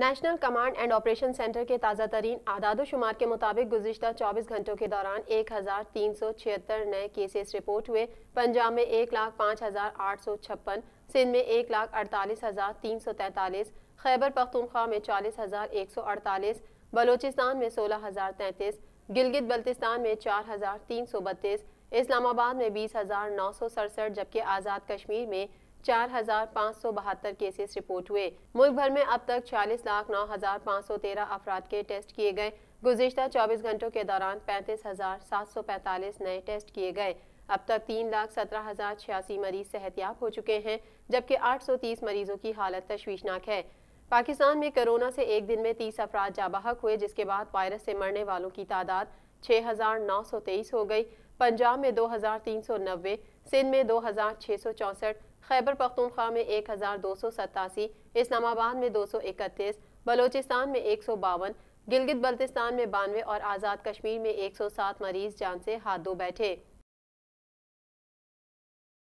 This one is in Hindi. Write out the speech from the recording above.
national command and operation centre के ताज़ा तरीन आदाद शुमार के मुताबिक गुजशत 24 घंटों के दौरान एक हज़ार तीन सौ छिहत्तर नए केसेस रिपोर्ट हुए पंजाब में एक लाख पाँच हज़ार आठ सौ छप्पन सिंध में एक लाख अड़तालीस हज़ार तीन सौ तैंतालीस खैबर पख्तूनख्वा में चालीस हज़ार एक सौ अड़तालीस बलोचिस्तान में सोलह हज़ार तैंतीस गिलगित बल्तिस्तान में चार हज़ार तीन सौ बत्तीस इस्लामाबाद में बीस हज़ार नौ सौ सड़सठ जबकि आज़ाद कश्मीर में चार हजार पाँच सौ बहत्तर केसेस रिपोर्ट हुए मुल्क भर में अब तक चालीस लाख नौ हजार पाँच सौ तेरह अफराद के टेस्ट किए गए गुजशत चौबीस घंटों के दौरान पैंतीस हजार सात सौ पैंतालीस नए टेस्ट किए गए अब तक तीन लाख सत्रह हजार छियासी मरीज सेहतियाब हो चुके हैं जबकि आठ सौ तीस मरीजों की हालत तशवीशनाक है पाकिस्तान में कोरोना से एक दिन में तीस अफराद जाबाहक हुए जिसके बाद वायरस से मरने वालों की तादाद हजार नौ सौ तेईस हो गई पंजाब में दो हजार तीन सौ नब्बे सिंध में दो हज़ार छः सौ चौंसठ खैबर पख्तूनख्वा में एक हज़ार दो सौ सतासी इस्लामाबाद में दो सौ इकतीस बलोचिस्तान में एक सौ बावन गिलगित बल्तिस्तान में बानवे और आज़ाद कश्मीर में एक सौ सात मरीज जान से हाथ धो बैठे